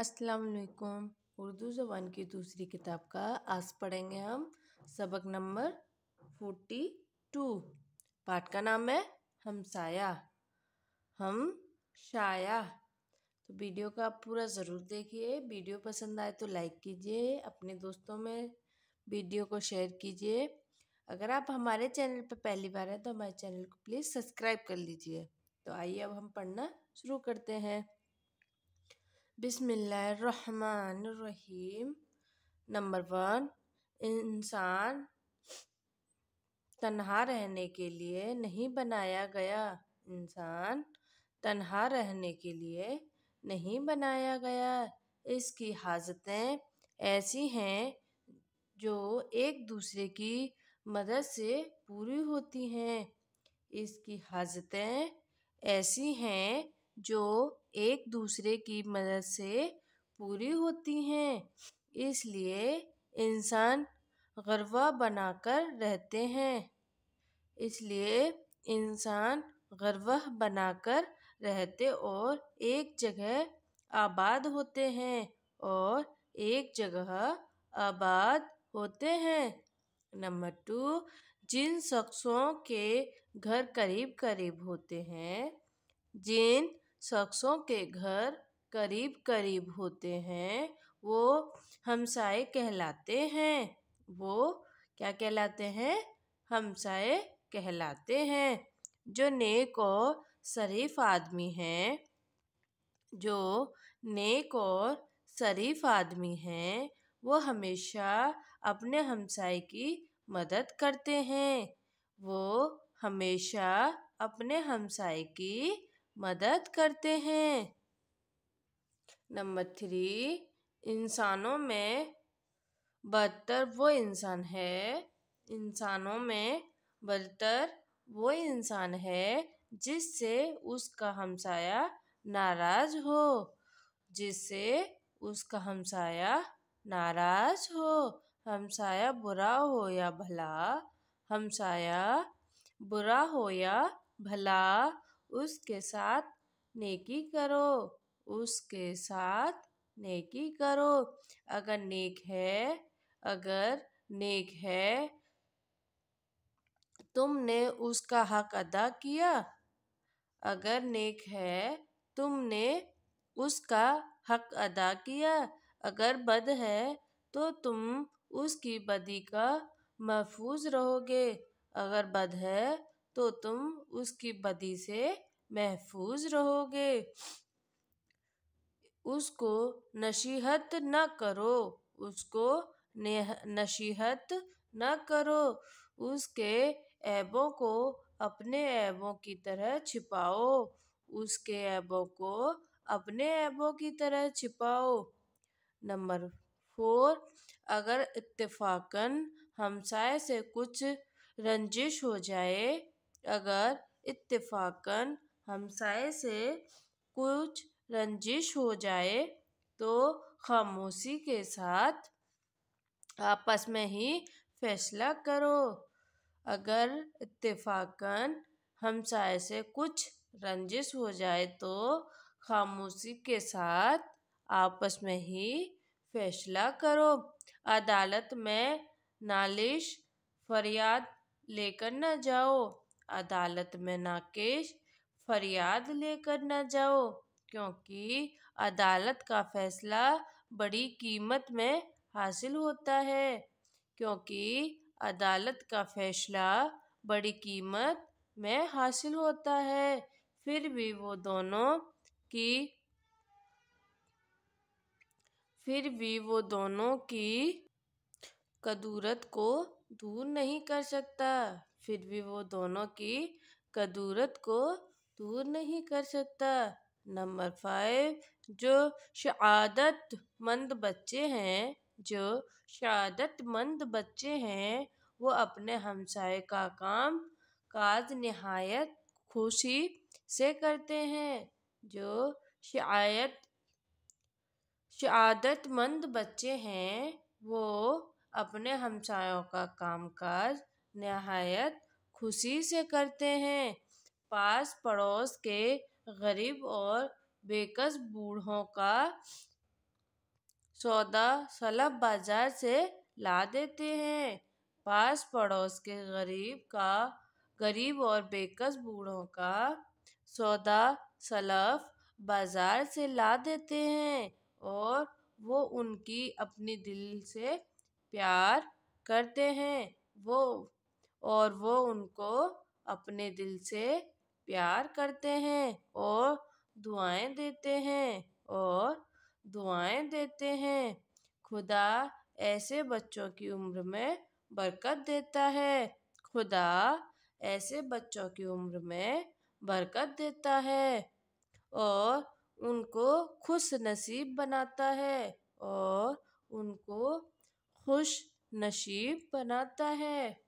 असलकुम उर्दू ज़बान की दूसरी किताब का आज पढ़ेंगे हम सबक नंबर फोर्टी टू पाठ का नाम है हमसाया हम शाया तो वीडियो का आप पूरा ज़रूर देखिए वीडियो पसंद आए तो लाइक कीजिए अपने दोस्तों में वीडियो को शेयर कीजिए अगर आप हमारे चैनल पर पहली बार हैं तो हमारे चैनल को प्लीज़ सब्सक्राइब कर लीजिए तो आइए अब हम पढ़ना शुरू करते हैं बिसमीम नंबर वन इंसान तन्हा रहने के लिए नहीं बनाया गया इंसान तन्हा रहने के लिए नहीं बनाया गया इसकी हाजतें ऐसी हैं जो एक दूसरे की मदद से पूरी होती हैं इसकी हाजतें ऐसी हैं जो एक दूसरे की मदद से पूरी होती हैं इसलिए इंसान गरबा बनाकर रहते हैं इसलिए इंसान गरबा बनाकर रहते और एक जगह आबाद होते हैं और एक जगह आबाद होते हैं नंबर टू जिन शख्सों के घर करीब करीब होते हैं जिन शख्सों के घर करीब करीब होते हैं वो हमसाय कहलाते हैं वो क्या कहलाते हैं हमसाय कहलाते हैं जो नेक और शरीफ आदमी हैं जो नेक और शरीफ आदमी हैं वो हमेशा अपने हमसाय की मदद करते हैं वो हमेशा अपने हमसाय की मदद करते हैं नंबर थ्री इंसानों में बदतर वो इंसान है इंसानों में बदतर वो इंसान है जिससे उसका हमसाया नाराज हो जिससे उसका हमसाया नाराज हो हमसाया बुरा हो या भला हमसाया बुरा हो या भला उसके साथ नेकी करो उसके साथ नेकी करो अगर नेक है अगर नेक है तुमने उसका हक अदा किया अगर नेक है तुमने उसका हक अदा किया अगर बद है तो तुम उसकी बदी का महफूज रहोगे अगर बद है तो तुम उसकी बदी से महफूज रहोगे उसको नसीहत न करो उसको नसीहत न करो उसके ऐबों को अपने ऐबों की तरह छिपाओ उसके ऐबों को अपने ऐबों की तरह छिपाओ नंबर फोर अगर इत्तेफाकन हमसाय से कुछ रंजिश हो जाए अगर इत्तेफ़ाकन हमसाए से कुछ रंजिश हो जाए तो ख़ामोशी के साथ आपस में ही फैसला करो अगर इत्तेफ़ाकन हमसाए से कुछ रंजिश हो जाए तो खामोशी के साथ आपस में ही फैसला करो अदालत में नालिश फरियाद लेकर न जाओ अदालत में नाकेश फरियाद लेकर न जाओ क्योंकि अदालत का फैसला बड़ी कीमत में हासिल होता है क्योंकि अदालत का फैसला बड़ी कीमत में हासिल होता है फिर भी वो दोनों की फिर भी वो दोनों की कदूरत को दूर नहीं कर सकता फिर भी वो दोनों की कदूरत को दूर नहीं कर सकता नंबर फाइव जो शहादतमंद बच्चे हैं जो शहादतमंद बच्चे हैं वो अपने हमसाय का काम काज नहायत खुशी से करते हैं जो शायद शहादतमंद बच्चे हैं वो अपने हमसायों का कामकाज नहायत खुशी से करते हैं पास पड़ोस के गरीब और बेकस बूढ़ों का सौदा सलब बाजार से ला देते हैं पास पड़ोस के गरीब का गरीब और बेकस बूढ़ों का सौदा सलफ बाज़ार से ला देते हैं और वो उनकी अपनी दिल से प्यार करते हैं वो और वो उनको अपने दिल से प्यार करते हैं और दुआएं देते हैं और दुआएं देते हैं खुदा ऐसे बच्चों की उम्र में बरकत देता है खुदा ऐसे बच्चों की उम्र में बरकत देता है और उनको खुश नसीब बनाता है और उनको खुश नसीब बनाता है